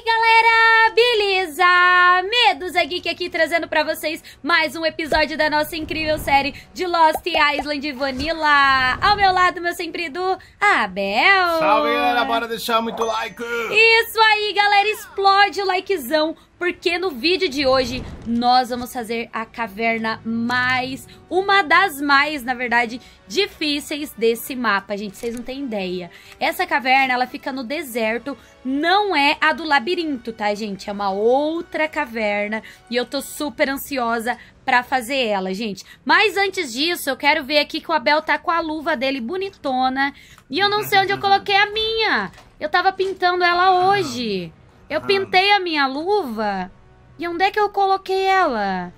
aí, galera? Beleza? Medusa é Geek aqui trazendo pra vocês mais um episódio da nossa incrível série de Lost Island Vanilla. Ao meu lado, meu sempre do Abel. Salve, galera! Bora deixar muito like! Isso aí, galera! Explode o likezão porque no vídeo de hoje nós vamos fazer a caverna mais, uma das mais, na verdade, difíceis desse mapa, gente, vocês não têm ideia. Essa caverna, ela fica no deserto, não é a do labirinto, tá, gente? É uma outra caverna e eu tô super ansiosa pra fazer ela, gente. Mas antes disso, eu quero ver aqui que o Abel tá com a luva dele bonitona e eu não sei onde eu coloquei a minha. Eu tava pintando ela hoje. Eu ah. pintei a minha luva. E onde é que eu coloquei ela?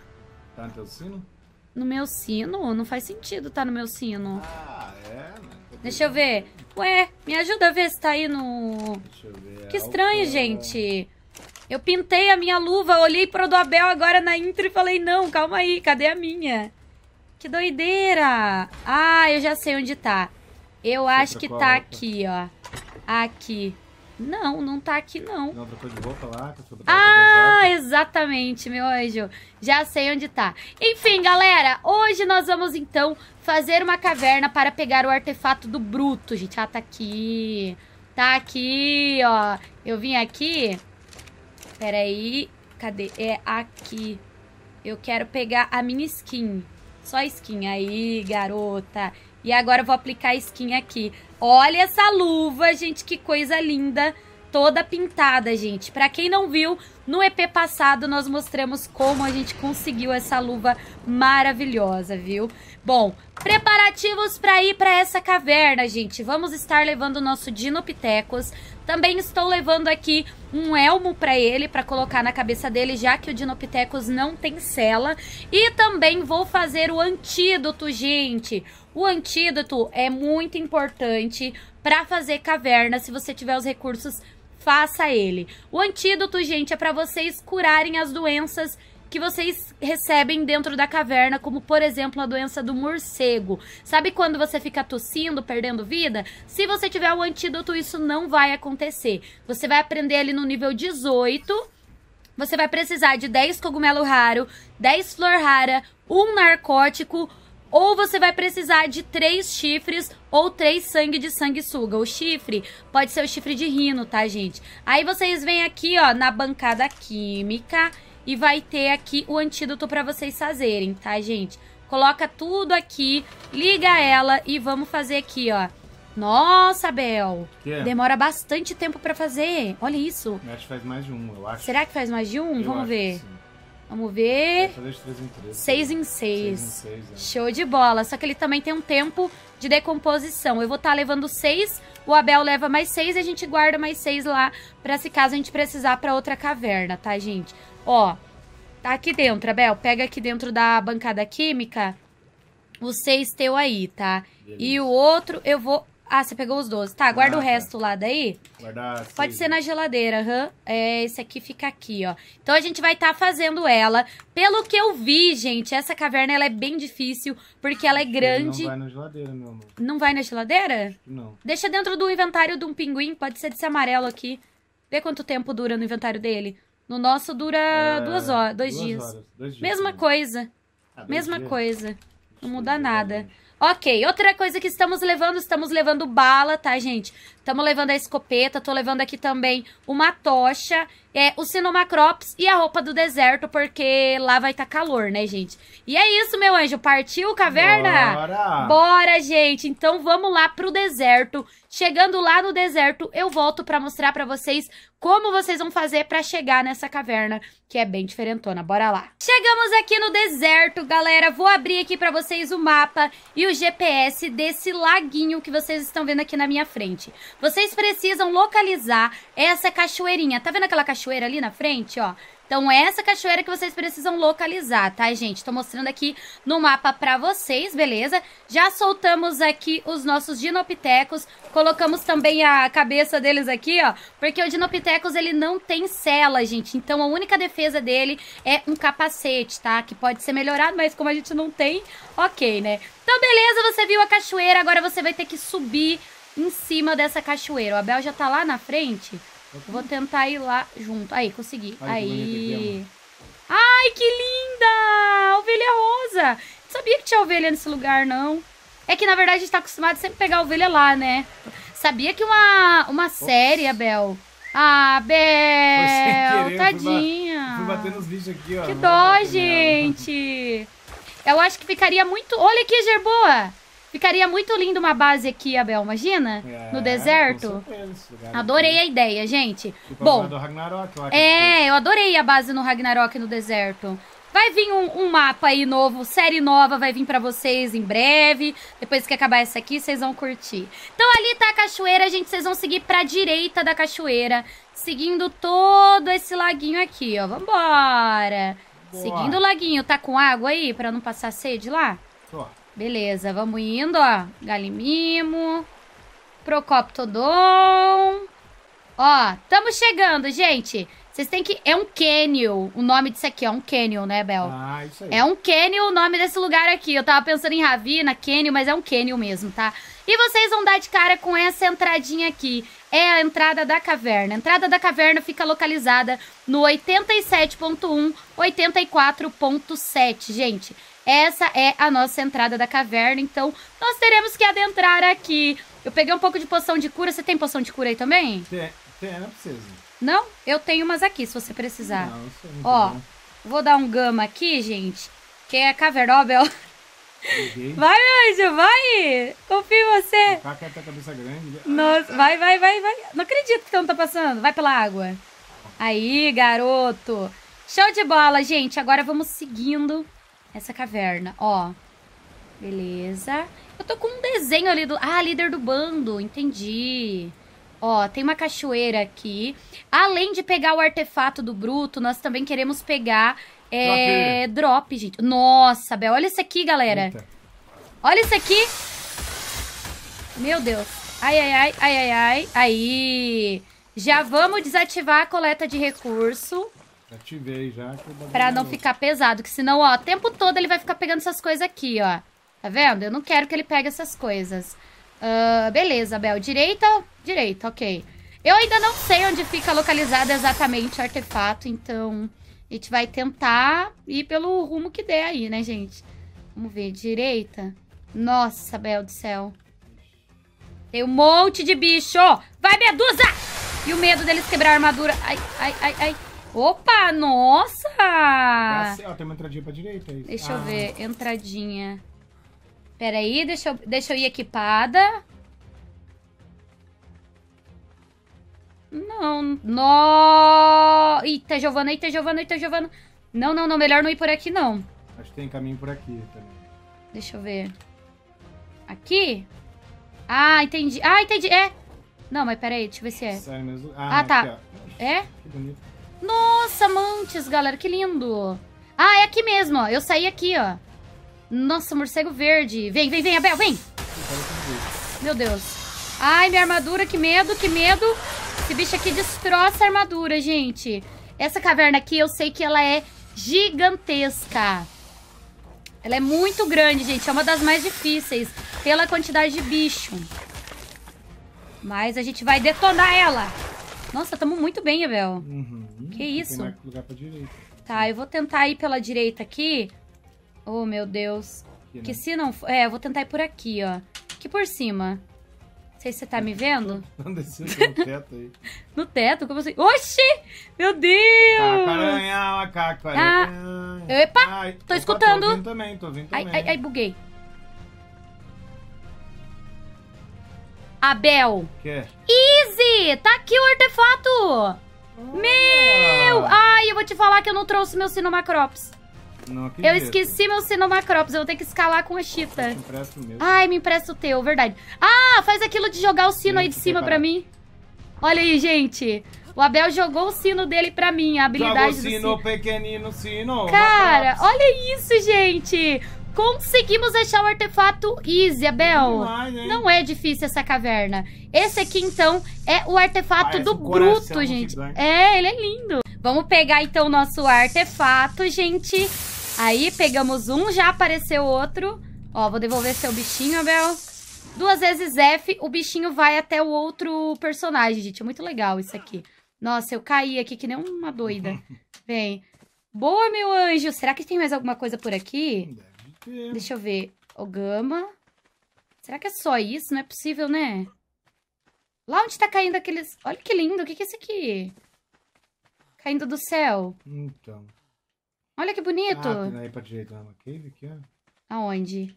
Tá no teu sino? No meu sino? Não faz sentido tá no meu sino. Ah, é? Né? Deixa eu ver. Ué, me ajuda a ver se tá aí no... Deixa eu ver. Que é estranho, gente. Eu pintei a minha luva, olhei pro do Abel agora na intro e falei, não, calma aí, cadê a minha? Que doideira! Ah, eu já sei onde tá. Eu acho que tá aqui, ó. Aqui. Não, não tá aqui, não. Não, trocou de roupa lá. Ah, exatamente, meu anjo. Já sei onde tá. Enfim, galera, hoje nós vamos, então, fazer uma caverna para pegar o artefato do Bruto, gente. Ah, tá aqui. Tá aqui, ó. Eu vim aqui. Peraí. Cadê? É aqui. Eu quero pegar a minha skin. Só skin. Aí, garota. E agora eu vou aplicar a skin aqui. Olha essa luva, gente, que coisa linda, toda pintada, gente. Para quem não viu, no EP passado nós mostramos como a gente conseguiu essa luva maravilhosa, viu? Bom, preparativos para ir para essa caverna, gente. Vamos estar levando o nosso Dinopithecus. Também estou levando aqui um elmo para ele, para colocar na cabeça dele, já que o Dinopithecus não tem cela. E também vou fazer o antídoto, gente. O antídoto é muito importante para fazer caverna, se você tiver os recursos, faça ele. O antídoto, gente, é para vocês curarem as doenças que vocês recebem dentro da caverna, como por exemplo a doença do morcego. Sabe quando você fica tossindo, perdendo vida? Se você tiver o antídoto, isso não vai acontecer. Você vai aprender ali no nível 18. Você vai precisar de 10 cogumelo raro, 10 flor rara, um narcótico, ou você vai precisar de três chifres ou três sangue de sanguessuga. O chifre pode ser o chifre de rino, tá, gente? Aí vocês vêm aqui, ó, na bancada química e vai ter aqui o antídoto para vocês fazerem, tá, gente? Coloca tudo aqui, liga ela e vamos fazer aqui, ó. Nossa, Bel. Que? É? Demora bastante tempo para fazer. Olha isso. Eu acho que faz mais de um, eu acho. Será que faz mais de um? Eu Vamos ver. Vamos ver. fazer de 3 em 3. 6 em 6. 6 em 6 é. Show de bola. Só que ele também tem um tempo de decomposição. Eu vou estar tá levando 6, o Abel leva mais 6 e a gente guarda mais 6 lá pra se caso a gente precisar pra outra caverna, tá, gente? Ó, tá aqui dentro, Abel. Pega aqui dentro da bancada química o 6 teu aí, tá? Beleza. E o outro eu vou ah, você pegou os 12. Tá, guarda o resto lá daí. Guarda Pode ser na geladeira, aham. Uhum. É, esse aqui fica aqui, ó. Então a gente vai estar tá fazendo ela. Pelo que eu vi, gente, essa caverna ela é bem difícil, porque ela é grande. Ele não vai na geladeira, meu amor. Não vai na geladeira? Não. Deixa dentro do inventário de um pinguim, pode ser desse amarelo aqui. Vê quanto tempo dura no inventário dele. No nosso dura é, duas horas, dois, duas dias. Horas, dois dias. Mesma também. Né? coisa. Ah, Mesma dias. coisa. Não muda nada. Ok, outra coisa que estamos levando, estamos levando bala, tá, gente? Estamos levando a escopeta, tô levando aqui também uma tocha, é, o sinomacrops e a roupa do deserto, porque lá vai estar tá calor, né, gente? E é isso, meu anjo. Partiu, caverna? Bora! Bora, gente! Então vamos lá pro deserto. Chegando lá no deserto, eu volto para mostrar para vocês como vocês vão fazer para chegar nessa caverna, que é bem diferentona. Bora lá. Chegamos aqui no deserto, galera. Vou abrir aqui para vocês o mapa e o GPS desse laguinho que vocês estão vendo aqui na minha frente. Vocês precisam localizar essa cachoeirinha. Tá vendo aquela cachoeira ali na frente, ó? Então, é essa cachoeira que vocês precisam localizar, tá, gente? Tô mostrando aqui no mapa pra vocês, beleza? Já soltamos aqui os nossos dinopitecos, colocamos também a cabeça deles aqui, ó, porque o dinopitecos, ele não tem cela, gente. Então, a única defesa dele é um capacete, tá? Que pode ser melhorado, mas como a gente não tem, ok, né? Então, beleza, você viu a cachoeira, agora você vai ter que subir em cima dessa cachoeira. O Abel já tá lá na frente. Vou tentar ir lá junto. Aí, consegui. Ai, Aí. Ai, que linda! Ovelha rosa! Não sabia que tinha ovelha nesse lugar, não. É que, na verdade, a gente tá acostumado sempre pegar ovelha lá, né? Sabia que uma, uma série, Abel... Ah, Bel, tadinha. Fui, bater nos bichos aqui, ó. Que dó, gente. Eu acho que ficaria muito... Olha aqui, Gerboa. Ficaria muito lindo uma base aqui, Abel, imagina? É, no deserto. Certeza, adorei a ideia, gente. Tipo Bom, do Ragnarok, eu é, eu adorei a base no Ragnarok no deserto. Vai vir um, um mapa aí novo, série nova, vai vir para vocês em breve. Depois que acabar essa aqui, vocês vão curtir. Então ali tá a cachoeira, gente, vocês vão seguir pra direita da cachoeira, seguindo todo esse laguinho aqui, ó. Vambora! Boa. Seguindo o laguinho, tá com água aí para não passar sede lá? Tô. Beleza, vamos indo, ó. Galimimo. Procoptodon. Ó, estamos chegando, gente. Vocês têm que. É um canyon. O nome disso aqui é um canyon, né, Bel? Ah, isso aí. É um canyon o nome desse lugar aqui. Eu tava pensando em Ravina, canyon, mas é um canyon mesmo, tá? E vocês vão dar de cara com essa entradinha aqui. É a entrada da caverna. A entrada da caverna fica localizada no 87.1, 84.7, gente. Essa é a nossa entrada da caverna, então nós teremos que adentrar aqui. Eu peguei um pouco de poção de cura. Você tem poção de cura aí também? Tem, tem não precisa. Não? Eu tenho umas aqui, se você precisar. Não, isso é muito Ó, bom. vou dar um gama aqui, gente, que é caverna, ó, Bel. Uhum. Vai, anjo, vai! Confio em você! O cabeça grande. Né? Nossa, vai, vai, vai, vai. Não acredito que você não tá passando. Vai pela água. Aí, garoto. Show de bola, gente. Agora vamos seguindo essa caverna, ó. Beleza. Eu tô com um desenho ali do... Ah, líder do bando, entendi. Ó, tem uma cachoeira aqui. Além de pegar o artefato do Bruto, nós também queremos pegar... É... Drop, drop gente. Nossa, Bel, olha isso aqui, galera. Eita. Olha isso aqui. Meu Deus. Ai, ai, ai, ai, ai, ai. Aí. Já vamos desativar a coleta de recurso. Ativei já. Pra não ficar pesado, que senão, ó, o tempo todo ele vai ficar pegando essas coisas aqui, ó. Tá vendo? Eu não quero que ele pegue essas coisas. Uh, beleza, Bel. Direita? Direita, ok. Eu ainda não sei onde fica localizado exatamente o artefato, então a gente vai tentar ir pelo rumo que der aí, né, gente? Vamos ver, direita. Nossa, Bel do céu. Tem um monte de bicho. Vai, Medusa! E o medo deles quebrar a armadura. Ai, ai, ai, ai. Opa, nossa! Nossa, ó, tem uma entradinha pra direita aí. Deixa ah. eu ver, entradinha. Pera aí, deixa eu, deixa eu ir equipada. Não, no... Eita, Giovana, eita, Giovana, eita, Giovana. Não, não, não, melhor não ir por aqui, não. Acho que tem caminho por aqui também. Deixa eu ver. Aqui? Ah, entendi. Ah, entendi, é. Não, mas pera aí, deixa eu ver se é. Ah, ah tá. Aqui, é? Que bonito. Nossa, mantis, galera, que lindo. Ah, é aqui mesmo, ó. Eu saí aqui, ó. Nossa, morcego verde. Vem, vem, vem, Abel, vem. Meu Deus. Ai, minha armadura, que medo, que medo. Esse bicho aqui destroça a armadura, gente. Essa caverna aqui, eu sei que ela é gigantesca. Ela é muito grande, gente. É uma das mais difíceis pela quantidade de bicho. Mas a gente vai detonar ela. Nossa, tamo muito bem, Abel. Uhum. Que isso? Tem lugar pra direita. Tá, eu vou tentar ir pela direita aqui. Oh, meu Deus. Aqui, né? Que se não... É, eu vou tentar ir por aqui, ó. Aqui por cima. Não sei se você tá me vendo. Tô tá descendo no teto aí. no teto? Como assim? Oxi! Meu Deus! aranha, macaco cacaranhão. Ah, epa! Ai, tô escutando. Tô ouvindo também, tô ouvindo também. Ai, ai, ai buguei. Abel. Que? É? Easy! Tá aqui o artefato! Meu! Ai, eu vou te falar que eu não trouxe meu Sinomacrops. Não, eu esqueci meu Sinomacrops, eu vou ter que escalar com a Chita. o Ai, me empresta o teu, verdade. Ah, faz aquilo de jogar o sino aí de cima pra mim. Olha aí, gente. O Abel jogou o sino dele pra mim, a habilidade do sino. sino pequenino, sino. Cara, olha isso, gente. Conseguimos achar o artefato Easy, Abel. Não é difícil essa caverna. Esse aqui, então, é o artefato Parece do um Bruto, gente. É, ele é lindo. Vamos pegar, então, o nosso artefato, gente. Aí, pegamos um, já apareceu outro. Ó, vou devolver seu bichinho, Abel. Duas vezes F, o bichinho vai até o outro personagem, gente. É muito legal isso aqui. Nossa, eu caí aqui que nem uma doida. Vem. Boa, meu anjo. Será que tem mais alguma coisa por aqui? Não. É. Deixa eu ver. O Gama. Será que é só isso? Não é possível, né? Lá onde tá caindo aqueles... Olha que lindo. O que, que é isso aqui? Caindo do céu. Então. Olha que bonito. Ah, aí pra direita. Uma cave aqui, ó. Aonde?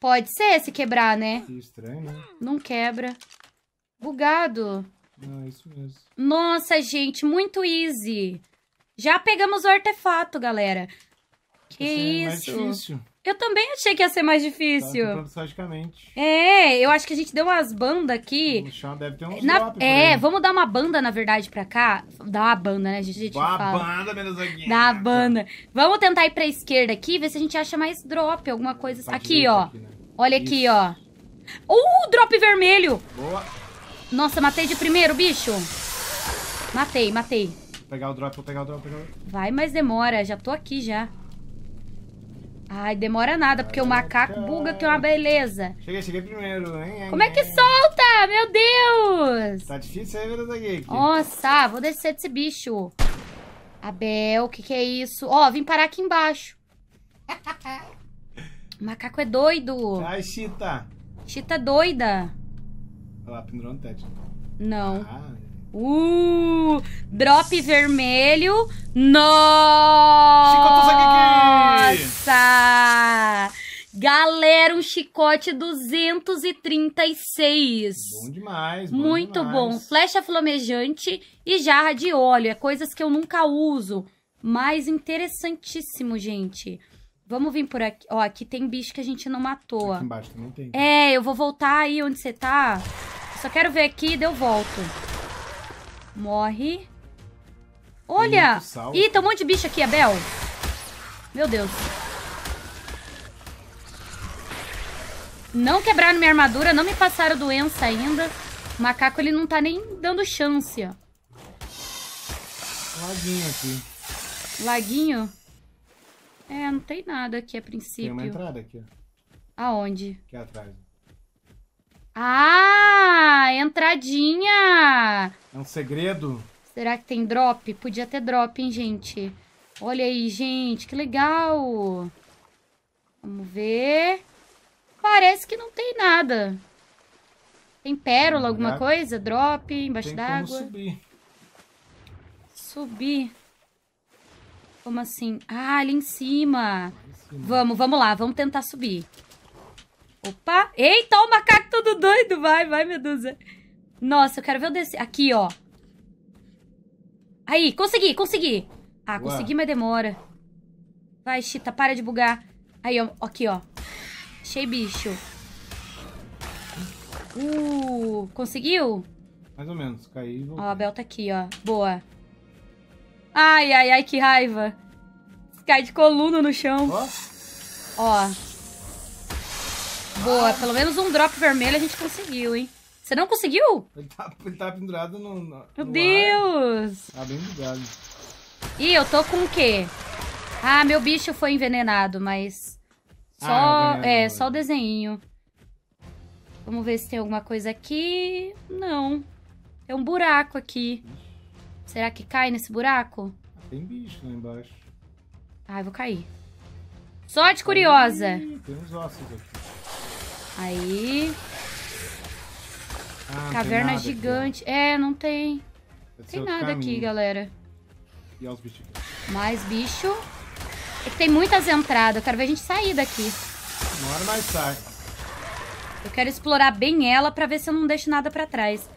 Pode ser se quebrar, né? Que estranho, né? Não quebra. Bugado. Ah, isso mesmo. Nossa, gente, muito easy. Já pegamos o artefato, galera que isso? mais difícil. Eu também achei que ia ser mais difícil. Tá, é, eu acho que a gente deu umas bandas aqui. O chão deve ter um na, É, vamos dar uma banda, na verdade, pra cá. Dá uma banda, né? A gente, a gente banda, menos aqui. Dá uma banda. Vamos tentar ir pra esquerda aqui, ver se a gente acha mais drop, alguma coisa assim. Aqui, ó. Aqui, né? Olha isso. aqui, ó. Uh, drop vermelho! Boa. Nossa, matei de primeiro, bicho. Matei, matei. Vou pegar o drop, vou pegar o drop, vou pegar o drop. Vai, mas demora. Já tô aqui, já. Ai, demora nada, porque o macaco buga que é uma beleza. Cheguei, cheguei primeiro, hein? Como é que solta? Meu Deus! Tá difícil aí, Vereda Geek. Nossa, vou descer desse bicho. Abel, o que que é isso? Ó, vim parar aqui embaixo. O macaco é doido. Ai, Chita. Chita é doida. Olha lá, pendurou no teto. Não. Ah, Uh! Drop vermelho. Nossa! É Galera, um chicote 236. Bom demais. Bom Muito demais. bom. Flecha flamejante e jarra de óleo. É coisas que eu nunca uso. Mas interessantíssimo, gente. Vamos vir por aqui. Ó, aqui tem bicho que a gente não matou. Aqui embaixo também tem. É, eu vou voltar aí onde você tá. Só quero ver aqui e eu volto. Morre. Olha! Ih, tem um monte de bicho aqui, Abel. Meu Deus. Não quebraram minha armadura, não me passaram doença ainda. O macaco, ele não tá nem dando chance, ó. Laguinho aqui. Laguinho? É, não tem nada aqui a princípio. Tem uma entrada aqui, ó. Aonde? Aqui atrás. Ah, entradinha! É um segredo? Será que tem drop? Podia ter drop, hein, gente? Olha aí, gente, que legal! Vamos ver. Parece que não tem nada. Tem pérola, alguma coisa? Drop, embaixo d'água? subir. Subir. Como assim? Ah, ali em cima. Vamos, vamos lá, vamos tentar subir. Opa! Eita, o macaco todo doido! Vai, vai, meu Deus! Nossa, eu quero ver o descer. Aqui, ó. Aí, consegui, consegui. Ah, consegui, mas demora. Vai, Chita, para de bugar. Aí, ó, aqui, ó. Achei bicho. Uh, conseguiu? Mais ou menos, caí e voltei. Ó, a Bel tá aqui, ó. Boa. Ai, ai, ai, que raiva. Cai de coluna no chão. Ó. Ó. Boa, pelo menos um drop vermelho a gente conseguiu, hein? Você não conseguiu? Ele tá, ele tá pendurado no, no Meu no Deus! Ar. Tá bem ligado. Ih, eu tô com o quê? Ah, meu bicho foi envenenado, mas... Só, ah, é, só o desenho. Vamos ver se tem alguma coisa aqui. Não. Tem um buraco aqui. Será que cai nesse buraco? Tem bicho lá embaixo. Ah, eu vou cair. Sorte curiosa. tem uns ossos aqui. Aí. Ah, Caverna gigante. Aqui, é, não tem. Esse tem é nada caminho. aqui, galera. E olha os bichos aqui. Mais bicho. É que tem muitas entradas. Eu quero ver a gente sair daqui. Uma hora mais sai. Eu quero explorar bem ela pra ver se eu não deixo nada pra trás.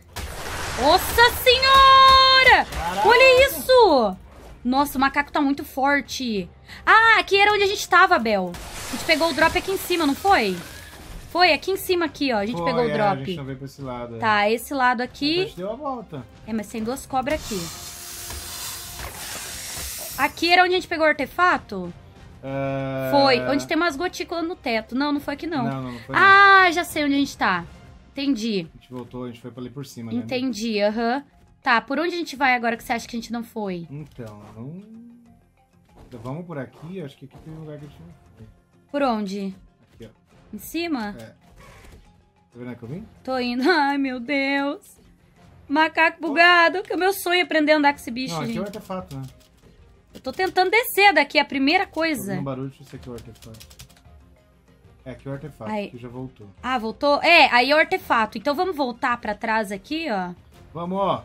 Nossa senhora! Caraca. Olha isso! Nossa, o macaco tá muito forte. Ah, aqui era onde a gente tava, Bel. A gente pegou o drop aqui em cima, não Foi. Foi, aqui em cima aqui, ó. A gente pegou o é, drop. pra esse lado. É. Tá, é. esse lado aqui. A gente deu a volta. É, mas tem duas cobras aqui. Aqui era onde a gente pegou o artefato? É. Foi, onde tem umas gotículas no teto. Não, não foi aqui não. Não, não, foi. Ah, não. já sei onde a gente tá. Entendi. A gente voltou, a gente foi pra ali por cima, né, Entendi, né? aham. Uhum. Tá, por onde a gente vai agora que você acha que a gente não foi? Então, vamos... Vamos por aqui, acho que aqui tem um lugar que a gente não foi. Por onde? Em cima? É. Tá vendo que eu vim? Tô indo. Ai, meu Deus. Macaco bugado, que é o meu sonho é aprender a andar com esse bicho, Não, aqui é gente. é o artefato, né? Eu tô tentando descer daqui, é a primeira coisa. Um barulho, isso aqui é o artefato. É, aqui é o artefato, aí. que já voltou. Ah, voltou? É, aí é o artefato. Então vamos voltar pra trás aqui, ó. Vamos, ó.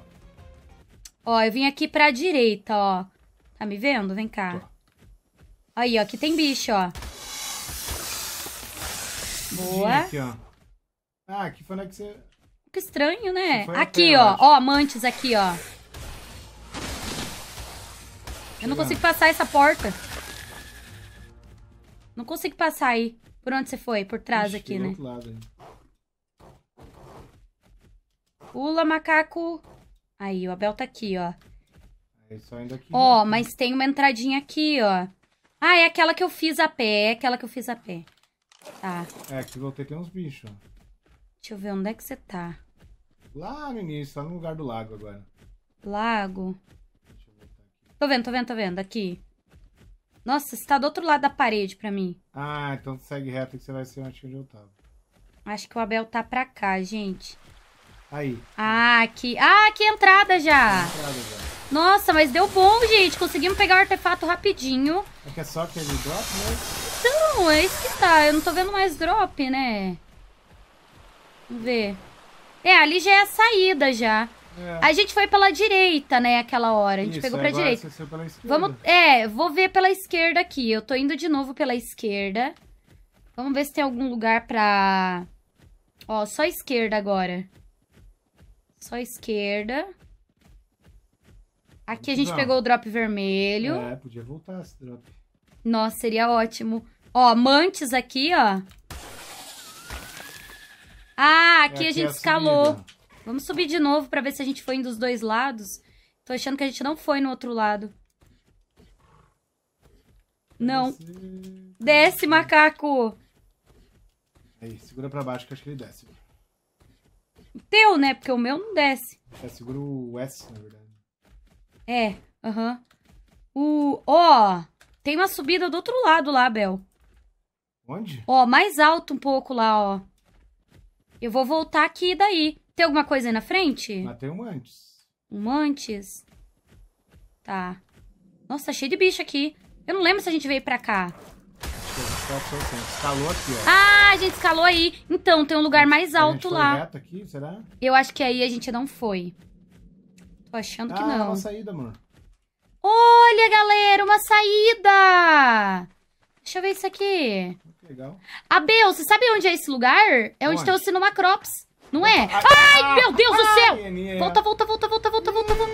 Ó, eu vim aqui pra direita, ó. Tá me vendo? Vem cá. Aí, ó, aqui tem bicho, ó. Boa. aqui, ó. Ah, aqui foi onde né, que você... Que estranho, né? Aqui, ó. Ó, amantes aqui, ó. Chegando. Eu não consigo passar essa porta. Não consigo passar aí. Por onde você foi? Por trás Ixi, aqui, né? Outro lado. Pula, macaco. Aí, o Abel tá aqui, ó. É aqui. Ó, né? mas tem uma entradinha aqui, ó. Ah, é aquela que eu fiz a pé. É aquela que eu fiz a pé. Tá. É, que voltei tem uns bichos. Deixa eu ver, onde é que você tá? Lá no início, tá no lugar do lago agora. Lago? Deixa eu voltar aqui. Tô vendo, tô vendo, tô vendo. Aqui. Nossa, você tá do outro lado da parede pra mim. Ah, então segue reto que você vai ser onde eu tava. Acho que o Abel tá pra cá, gente. Aí. Ah, aqui. Ah, que entrada já. entrada já. Nossa, mas deu bom, gente. Conseguimos pegar o artefato rapidinho. É que é só aquele drop, né? Então, é isso que tá. Eu não tô vendo mais drop, né? Vamos ver. É, ali já é a saída já. É. A gente foi pela direita, né, aquela hora. A gente Isso, pegou é, pra direita. Você pela esquerda. Vamos, é, vou ver pela esquerda aqui. Eu tô indo de novo pela esquerda. Vamos ver se tem algum lugar pra... Ó, só esquerda agora. Só esquerda. Aqui a gente Não. pegou o drop vermelho. É, podia voltar esse drop. Nossa, seria ótimo. Ó, mantis aqui, ó. Ah, aqui, aqui a é gente escalou. Subida. Vamos subir de novo pra ver se a gente foi dos dois lados. Tô achando que a gente não foi no outro lado. Não. Desce, desce macaco! Aí, segura pra baixo que acho que ele desce. Teu, né? Porque o meu não desce. É, segura o S, na verdade. É, aham. Uh -huh. O... Ó, oh, tem uma subida do outro lado lá, Bel. Onde? Ó, mais alto um pouco lá, ó. Eu vou voltar aqui daí. Tem alguma coisa aí na frente? Mas tem um antes. Um antes? Tá. Nossa, tá cheio de bicho aqui. Eu não lembro se a gente veio pra cá. Acho que a gente passou, escalou aqui, ó. Ah, a gente escalou aí. Então, tem um lugar mais alto lá. Reto aqui, será? Eu acho que aí a gente não foi. Tô achando ah, que não. uma saída, amor. Olha, galera, uma saída! Deixa eu ver isso aqui. Legal. Abel, você sabe onde é esse lugar? É onde, tem o sino macrops? não é? Ah, tá. ai, ah, meu Deus ah, do céu! Volta, volta, volta, volta, volta, volta, volta.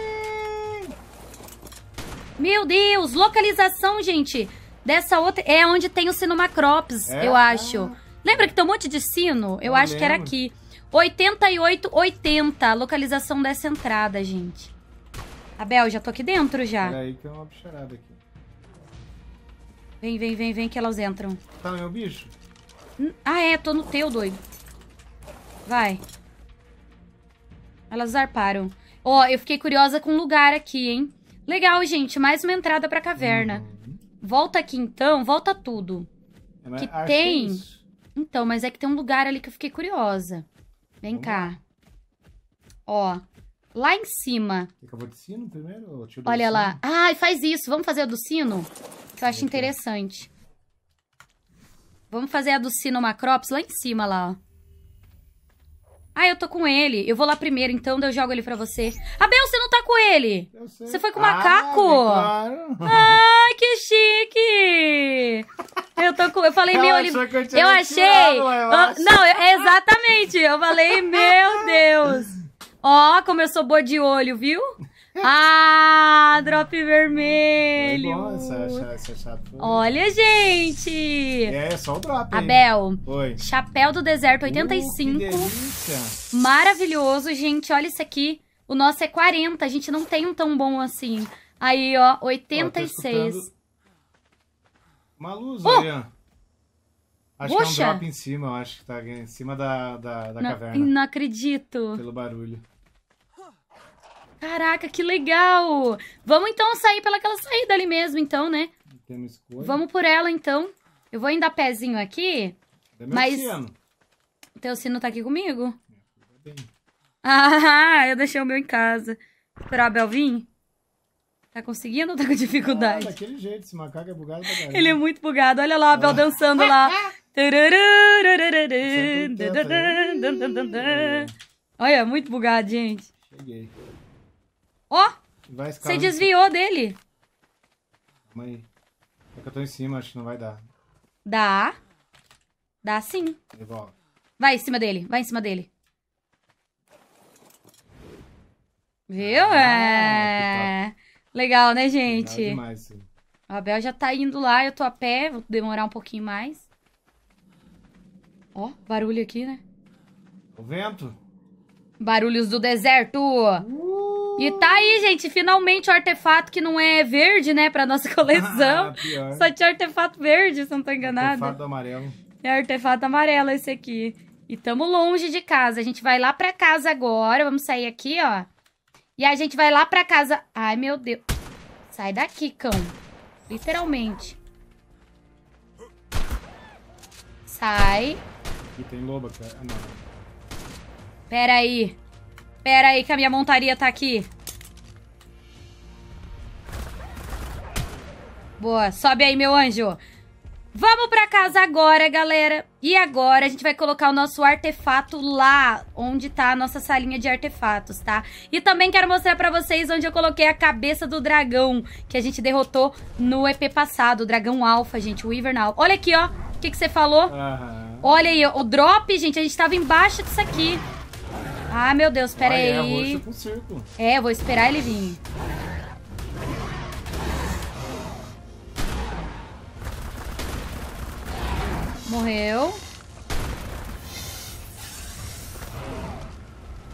Meu Deus, localização, gente, dessa outra... É onde tem o sino macrops? é? eu acho. Ah. Lembra que tem um monte de sino? Eu, acho lembro. que era aqui. 8880, localização dessa entrada, gente. Abel, já tô aqui dentro já. Peraí, tem uma bicharada aqui. Vem, vem, vem, vem que elas entram. Tá no meu bicho? Hum, ah, é. Tô no teu, doido. Vai. Elas zarparam. Ó, oh, eu fiquei curiosa com o lugar aqui, hein? Legal, gente. Mais uma entrada pra caverna. Uhum. Volta aqui, então. Volta tudo. Eu é, que tem... Que é então, mas é que tem um lugar ali que eu fiquei curiosa. Vem Vamos cá. Lá. Ó, lá em cima. Acabou de sino primeiro? Olha lá. Sino? Ai, faz isso. Vamos fazer o do sino? eu acho interessante. Vamos fazer a do Sinomacrops lá em cima, lá, ó. Ah, eu tô com ele. Eu vou lá primeiro, então, daí eu jogo ele pra você. Abel, você não tá com ele! Você foi com o ah, macaco! Claro. Ai, que chique! Eu tô com. Eu falei, meu, ele. Eu, eu achei. Tirado, eu Não, é exatamente. Eu falei, meu Deus! Ó, como eu sou boa de olho, viu? Ah, drop vermelho. Foi bom essa, essa chave. Olha, gente. É, só o drop. Abel. Oi. Chapéu do Deserto 85. Uh, que delícia. Maravilhoso, gente. Olha isso aqui. O nosso é 40. A gente não tem um tão bom assim. Aí, ó, 86. Ó, Uma luz oh! aí, ó. Acho Poxa. que é um drop em cima, eu acho que tá em cima da, da, da não, caverna. Não acredito. Pelo barulho. Caraca, que legal! Vamos então sair pelaquela saída ali mesmo, então, né? Vamos por ela, então. Eu vou ainda pezinho aqui. É mas... Sino. Teu sino tá aqui comigo? ah, eu deixei o meu em casa. Esperar a Bel vir? Tá conseguindo ou tá com dificuldade? Ah, daquele jeito, esse macaco é bugado pra Ele é muito bugado. Olha lá a Bel ah. dançando lá. Olha, muito bugado, gente. Cheguei. Ó! você desviou dele. Calma aí. É que eu tô em cima, acho que não vai dar. Dá. Dá sim. Devolve. Vai em cima dele, vai em cima dele. Viu? Ah, é. Legal, né, gente? Legal demais, sim. O Abel já tá indo lá, eu tô a pé, vou demorar um pouquinho mais. Ó, barulho aqui, né? O vento. Barulhos do deserto. Uh! E tá aí, gente, finalmente o artefato que não é verde, né, pra nossa coleção. Ah, Só tinha artefato verde, se não tô enganada. Artefato amarelo. É artefato amarelo esse aqui. E tamo longe de casa. A gente vai lá pra casa agora. Vamos sair aqui, ó. E a gente vai lá pra casa... Ai, meu Deus. Sai daqui, cão. Literalmente. Sai. Aqui tem lobo, cara. Ah, não. Pera aí. Pera aí que a minha montaria tá aqui. Boa, sobe aí, meu anjo. Vamos pra casa agora, galera. E agora a gente vai colocar o nosso artefato lá, onde tá a nossa salinha de artefatos, tá? E também quero mostrar pra vocês onde eu coloquei a cabeça do dragão, que a gente derrotou no EP passado, o dragão alfa, gente, o Ivernal. Olha aqui, ó, o que, você falou. Uhum. Olha aí, o drop, gente, a gente tava embaixo disso aqui. Ah, meu Deus, pera é aí. É, é, eu vou esperar ele vir. Morreu.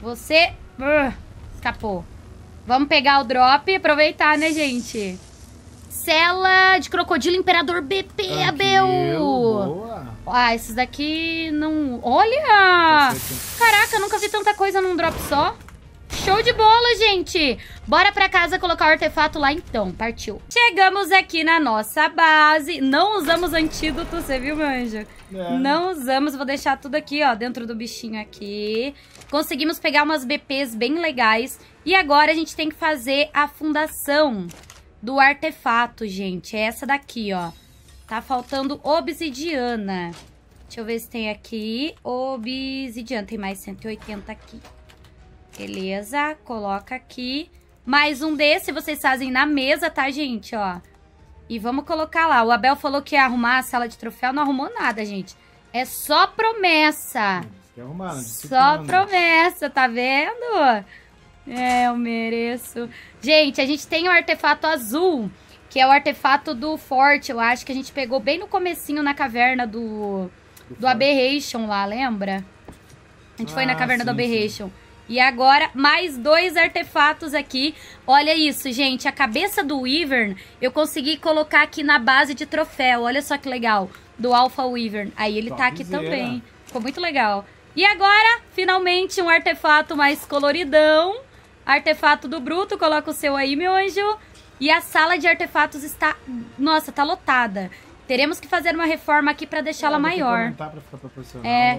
Você... Uh, escapou. Vamos pegar o drop e aproveitar, né, gente? Cela de Crocodilo Imperador BP, Abel! Ah, esses daqui não... Olha! Caraca, nunca vi tanta coisa num drop só. Show de bola, gente! Bora pra casa colocar o artefato lá então, partiu. Chegamos aqui na nossa base, não usamos antídoto, você viu, Manja? É. Não usamos, vou deixar tudo aqui, ó, dentro do bichinho aqui. Conseguimos pegar umas BPs bem legais. E agora a gente tem que fazer a fundação do artefato, gente. É essa daqui, ó. Tá faltando obsidiana. Deixa eu ver se tem aqui. Obsidiana. Tem mais 180 aqui. Beleza. Coloca aqui. Mais um desse vocês fazem na mesa, tá, gente? Ó. E vamos colocar lá. O Abel falou que ia arrumar a sala de troféu. Não arrumou nada, gente. É só promessa. que arrumar, não Só promessa, tá vendo? É, eu mereço. Gente, a gente tem um artefato azul que é o artefato do forte, eu acho, que a gente pegou bem no comecinho na caverna do, do, do Aberration lá, lembra? A gente ah, foi na ah, caverna sim, do Aberration. Sim. E agora, mais dois artefatos aqui. Olha isso, gente. A cabeça do Wyvern, eu consegui colocar aqui na base de troféu. Olha só que legal. Do Alpha Wyvern. Aí ele tá aqui também. Ficou muito legal. E agora, finalmente, um artefato mais coloridão. Artefato do Bruto. Coloca o seu aí, meu anjo. E a sala de artefatos está, nossa, tá lotada. Teremos que fazer uma reforma aqui para deixá-la maior. Pra ficar proporcional, é,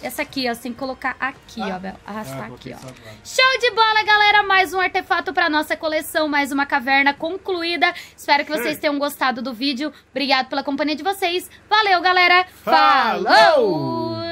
essa aqui, ó, você tem que colocar aqui, ah, ó, Bel, arrastar ah, aqui, ó. Show de bola, galera! Mais um artefato para nossa coleção, mais uma caverna concluída. Espero que Sim. vocês tenham gostado do vídeo. Obrigado pela companhia de vocês. Valeu, galera! Falou! Falou!